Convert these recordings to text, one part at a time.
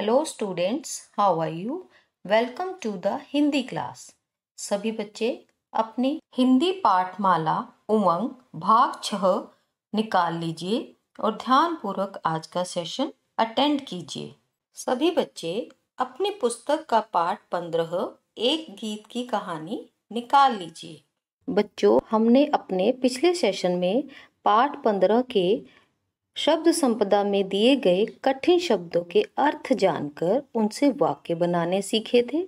hello students how are you welcome to the Hindi class सभी बच्चे अपनी हिंदी पाठमाला उमंग भाग छह निकाल लीजिए और ध्यानपूर्वक आज का सेशन अटेंड कीजिए सभी बच्चे अपनी पुस्तक का पाठ पंद्रह एक गीत की कहानी निकाल लीजिए बच्चों हमने अपने पिछले सेशन में पाठ पंद्रह के शब्द संपदा में दिए गए कठिन शब्दों के अर्थ जानकर उनसे वाक्य बनाने सीखे थे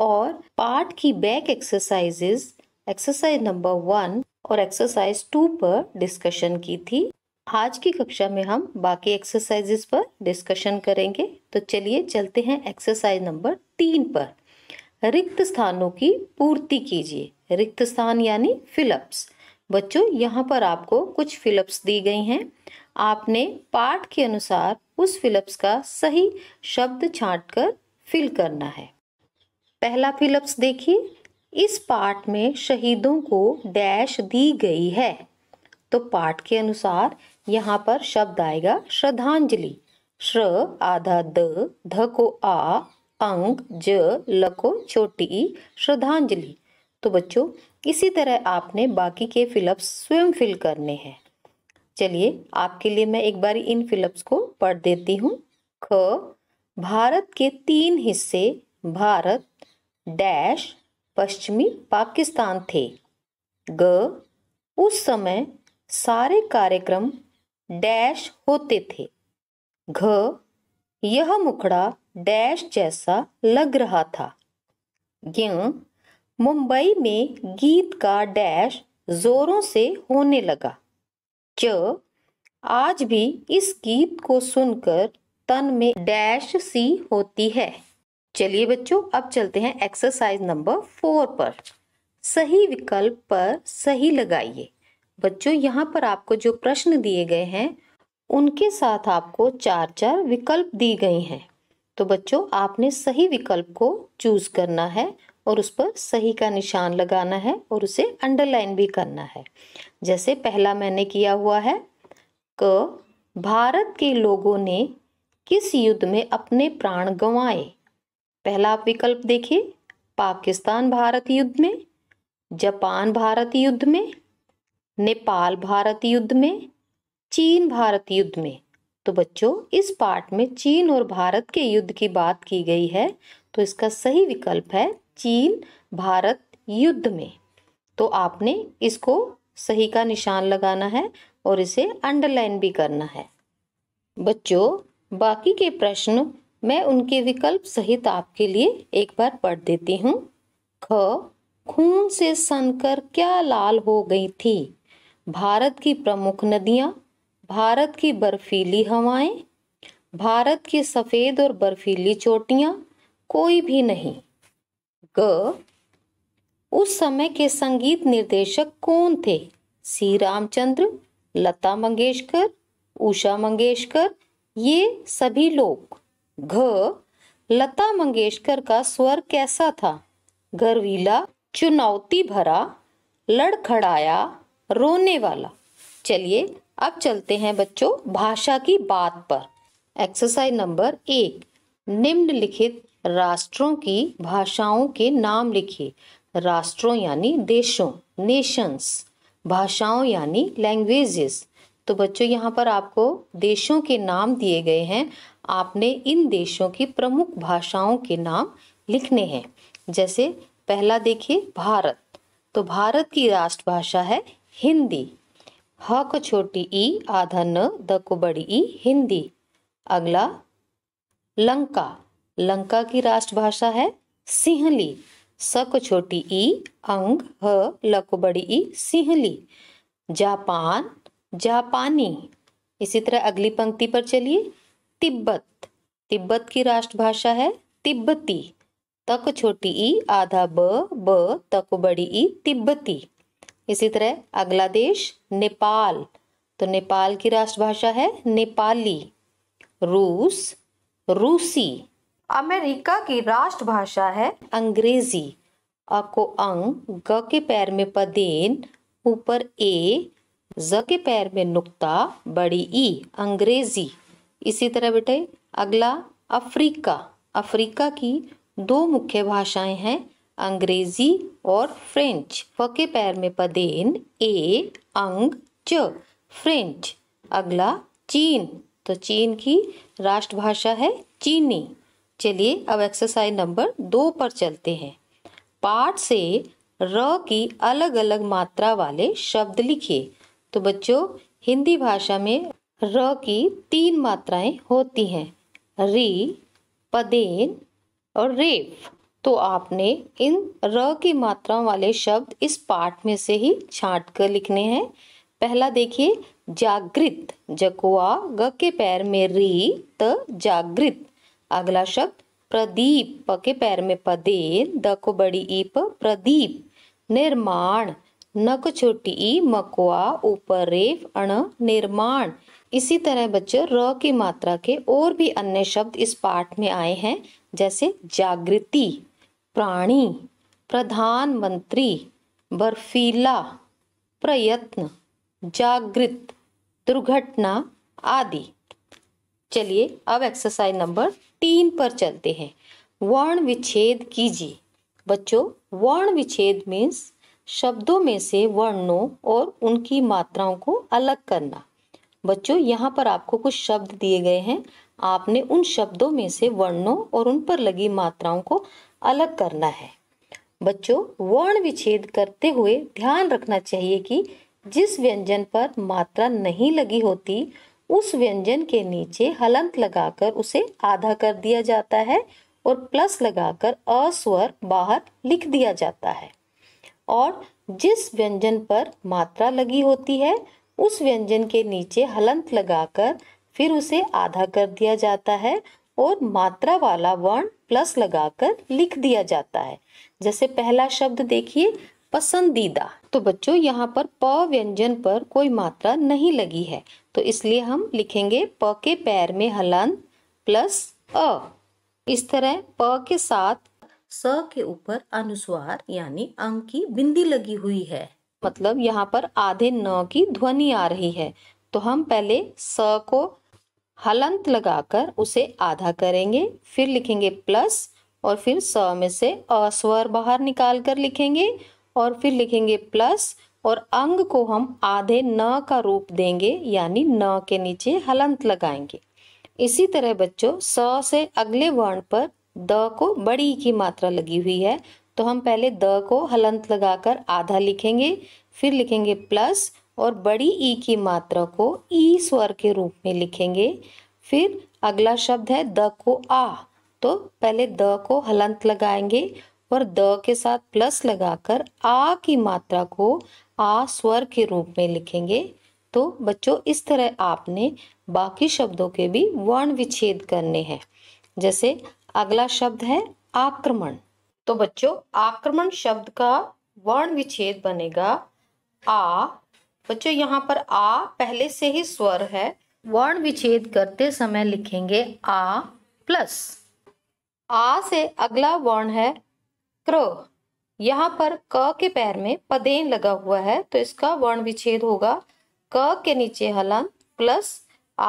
और पाठ की back exercises exercise number one और एक्सरसाइज टू पर डिस्कशन की थी आज की कक्षा में हम बाकी एक्सरसाइजेस पर डिस्कशन करेंगे तो चलिए चलते हैं एक्सरसाइज नंबर तीन पर रिक्त स्थानों की पूर्ति कीजिए रिक्त स्थान यानी फिलअप्स बच्चों यहाँ पर आपको कुछ फिलअप्स दी गई हैं आपने पाठ के अनुसार उस फिलप्स का सही शब्द छांटकर फिल करना है पहला फिलप्स देखिए इस पाठ में शहीदों को डैश दी गई है तो पाठ के अनुसार यहाँ पर शब्द आएगा श्रद्धांजलि श्र आधा द ध को आ अंग ज ल को छोटी श्रद्धांजलि तो बच्चों इसी तरह आपने बाकी के फिलअप्स स्वयं फिल करने हैं चलिए आपके लिए मैं एक बार इन फिलप्स को पढ़ देती हूँ ख भारत के तीन हिस्से भारत डैश पश्चिमी पाकिस्तान थे ग उस समय सारे कार्यक्रम डैश होते थे घ यह मुखड़ा डैश जैसा लग रहा था ज्ञ मुंबई में गीत का डैश जोरों से होने लगा च आज भी इस गीत को सुनकर तन में डैश सी होती है चलिए बच्चों अब चलते हैं एक्सरसाइज नंबर फोर पर सही विकल्प पर सही लगाइए बच्चों यहाँ पर आपको जो प्रश्न दिए गए हैं उनके साथ आपको चार चार विकल्प दी गई हैं तो बच्चों आपने सही विकल्प को चूज करना है और उस पर सही का निशान लगाना है और उसे अंडरलाइन भी करना है जैसे पहला मैंने किया हुआ है क भारत के लोगों ने किस युद्ध में अपने प्राण गंवाए पहला आप विकल्प देखिए पाकिस्तान भारत युद्ध में जापान भारत युद्ध में नेपाल भारत युद्ध में चीन भारत युद्ध में तो बच्चों इस पार्ट में चीन और भारत के युद्ध की बात की गई है तो इसका सही विकल्प है चीन भारत युद्ध में तो आपने इसको सही का निशान लगाना है और इसे अंडरलाइन भी करना है बच्चों बाकी के प्रश्न मैं उनके विकल्प सहित आपके लिए एक बार पढ़ देती हूँ ख खून से सनकर क्या लाल हो गई थी भारत की प्रमुख नदियाँ भारत की बर्फीली हवाएं भारत की सफ़ेद और बर्फीली चोटियाँ कोई भी नहीं ग उस समय के संगीत निर्देशक कौन थे सी रामचंद्र लता मंगेशकर उषा मंगेशकर ये सभी लोग घ लता मंगेशकर का स्वर कैसा था गर्वीला चुनौती भरा लड़खड़ाया रोने वाला चलिए अब चलते हैं बच्चों भाषा की बात पर एक्सरसाइज नंबर एक निम्नलिखित राष्ट्रों की भाषाओं के नाम लिखे राष्ट्रों यानी देशों नेशंस भाषाओं यानी लैंग्वेजेस तो बच्चों यहाँ पर आपको देशों के नाम दिए गए हैं आपने इन देशों की प्रमुख भाषाओं के नाम लिखने हैं जैसे पहला देखिए भारत तो भारत की राष्ट्रभाषा है हिंदी ह को छोटी ई आधा न द को बड़ी ई हिंदी अगला लंका लंका की राष्ट्रभाषा है सिंहली स को छोटी ई अंग ह ल को बड़ी ई सिंहली जापान जापानी इसी तरह अगली पंक्ति पर चलिए तिब्बत तिब्बत की राष्ट्रभाषा है तिब्बती तक छोटी ई आधा ब ब तक बड़ी ई तिब्बती इसी तरह अगला देश नेपाल तो नेपाल की राष्ट्रभाषा है नेपाली रूस रूसी अमेरिका की राष्ट्रभाषा है अंग्रेजी अ को अंग ग के पैर में पदेन ऊपर ए ज के पैर में नुक्ता बड़ी ई अंग्रेजी इसी तरह बेटे अगला अफ्रीका अफ्रीका की दो मुख्य भाषाएं हैं अंग्रेजी और फ्रेंच व के पैर में पदेन ए अंग च फ्रेंच अगला चीन तो चीन की राष्ट्रभाषा है चीनी चलिए अब एक्सरसाइज नंबर दो पर चलते हैं पाठ से र की अलग अलग मात्रा वाले शब्द लिखिए तो बच्चों हिंदी भाषा में र की तीन मात्राएं होती हैं री पदेन और रेफ तो आपने इन र की मात्राओं वाले शब्द इस पाठ में से ही छाट कर लिखने हैं पहला देखिए जागृत जकुआ ग के पैर में री त जागृत अगला शब्द प्रदीप के पैर में पदे द को बड़ी ईप प्रदीप निर्माण न को छोटी ई मकुआ ऊपर रेफ अण निर्माण इसी तरह बच्चे र की मात्रा के और भी अन्य शब्द इस पाठ में आए हैं जैसे जागृति प्राणी प्रधानमंत्री बर्फीला प्रयत्न जागृत दुर्घटना आदि चलिए अब एक्सरसाइज नंबर तीन पर चलते हैं वर्ण विच्छेद कीजिए बच्चों वर्ण विच्छेद मीन्स शब्दों में से वर्णों और उनकी मात्राओं को अलग करना बच्चों यहाँ पर आपको कुछ शब्द दिए गए हैं आपने उन शब्दों में से वर्णों और उन पर लगी मात्राओं को अलग करना है बच्चों वर्ण विच्छेद करते हुए ध्यान रखना चाहिए कि जिस व्यंजन पर मात्रा नहीं लगी होती उस व्यंजन के नीचे हलंत लगाकर उसे आधा कर दिया जाता है और प्लस लगाकर अस्वर बाहर लिख दिया जाता है और जिस व्यंजन पर मात्रा लगी होती है उस व्यंजन के नीचे हलंत लगाकर फिर उसे आधा कर दिया जाता है और मात्रा वाला वर्ण प्लस लगाकर लिख दिया जाता है जैसे पहला शब्द देखिए पसंदीदा तो बच्चों यहाँ पर प व्यंजन पर कोई मात्रा नहीं लगी है तो इसलिए हम लिखेंगे प के पैर में हलन प्लस अ इस तरह प के साथ स के ऊपर अनुस्वार यानी अंग की बिंदी लगी हुई है मतलब यहाँ पर आधे न की ध्वनि आ रही है तो हम पहले स को हलंत लगाकर उसे आधा करेंगे फिर लिखेंगे प्लस और फिर स में से अस्वर बाहर निकाल कर लिखेंगे और फिर लिखेंगे प्लस और अंग को हम आधे न का रूप देंगे यानी न के नीचे हलंत लगाएंगे इसी तरह बच्चों स से अगले वर्ण पर द को बड़ी की मात्रा लगी हुई है तो हम पहले द को हलंत लगाकर आधा लिखेंगे फिर लिखेंगे प्लस और बड़ी ई की मात्रा को ई स्वर के रूप में लिखेंगे फिर अगला शब्द है द को आ तो पहले द को हलंत लगाएंगे पर द के साथ प्लस लगाकर आ की मात्रा को आ स्वर के रूप में लिखेंगे तो बच्चों इस तरह आपने बाकी शब्दों के भी वर्ण विच्छेद करने हैं जैसे अगला शब्द है आक्रमण तो बच्चों आक्रमण शब्द का वर्ण विच्छेद बनेगा आ बच्चों यहाँ पर आ पहले से ही स्वर है वर्ण विच्छेद करते समय लिखेंगे आ प्लस आ से अगला वर्ण है क्र यहाँ पर क के पैर में पदेन लगा हुआ है तो इसका वर्ण विच्छेद होगा क के नीचे हलन प्लस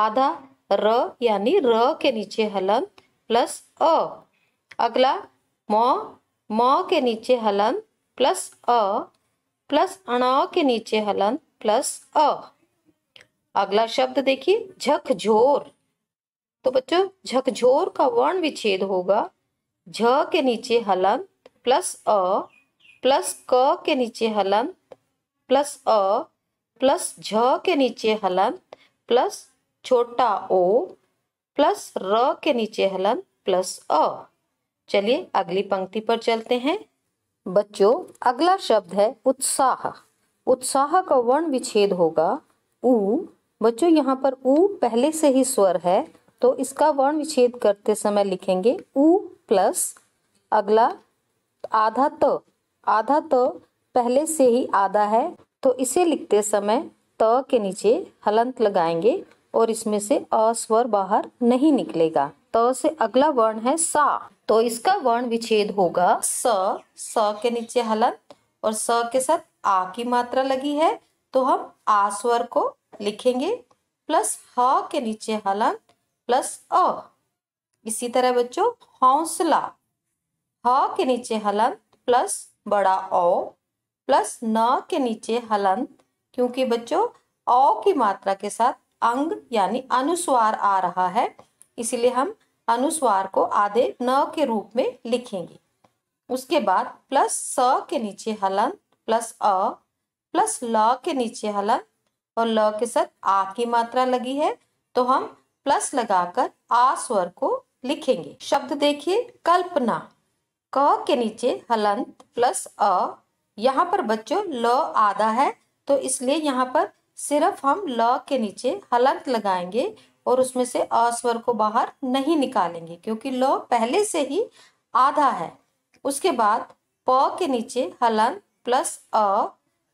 आधा र यानी र के नीचे हलन प्लस अ अगला म म के नीचे हलन प्लस अ प्लस अण के नीचे हलन प्लस अ अगला शब्द देखिए झकझोर तो बच्चों झकझोर का वर्ण विच्छेद होगा झ के नीचे हलन प्लस अ प्लस क के नीचे हलंत प्लस अ प्लस झ के नीचे हलंत प्लस छोटा ओ प्लस र के नीचे हलंत प्लस अ चलिए अगली पंक्ति पर चलते हैं बच्चों अगला शब्द है उत्साह उत्साह का वर्ण विच्छेद होगा ऊ बच्चों यहाँ पर ऊ पहले से ही स्वर है तो इसका वर्ण विच्छेद करते समय लिखेंगे ऊ प्लस अगला आधा त आधा त पहले से ही आधा है तो इसे लिखते समय त के नीचे हलंत लगाएंगे और इसमें से अस्वर बाहर नहीं निकलेगा त से अगला वर्ण है सा तो इसका वर्ण विच्छेद होगा स स के नीचे हलंत और स के साथ आ की मात्रा लगी है तो हम आ स्वर को लिखेंगे प्लस ह के नीचे हलंत प्लस अ इसी तरह बच्चों हौसला ह के नीचे हलंत प्लस बड़ा औ प्लस न के नीचे हलंत क्योंकि बच्चों ओ की मात्रा के साथ अंग यानी अनुस्वार आ रहा है इसलिए हम अनुस्वार को आधे न के रूप में लिखेंगे उसके बाद प्लस स के नीचे हलन प्लस अ प्लस ल के नीचे हलन और ल के साथ आ की मात्रा लगी है तो हम प्लस लगाकर आ स्वर को लिखेंगे शब्द देखिए कल्पना क के नीचे हलंत प्लस अ यहाँ पर बच्चों ल आधा है तो इसलिए यहाँ पर सिर्फ हम ल के नीचे हलंत लगाएंगे और उसमें से अस्वर को बाहर नहीं निकालेंगे क्योंकि ल पहले से ही आधा है उसके बाद प के नीचे हलंत प्लस अ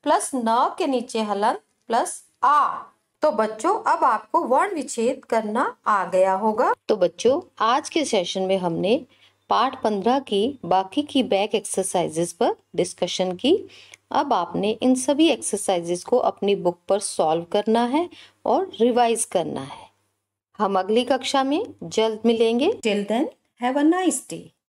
प्लस न के नीचे हलंत प्लस आ तो बच्चों अब आपको वर्ण विच्छेद करना आ गया होगा तो बच्चों आज के सेशन में हमने पार्ट पंद्रह की बाकी की बैक एक्सरसाइजेज पर डिस्कशन की अब आपने इन सभी एक्सरसाइजेस को अपनी बुक पर सॉल्व करना है और रिवाइज करना है हम अगली कक्षा में जल्द मिलेंगे till then have a nice day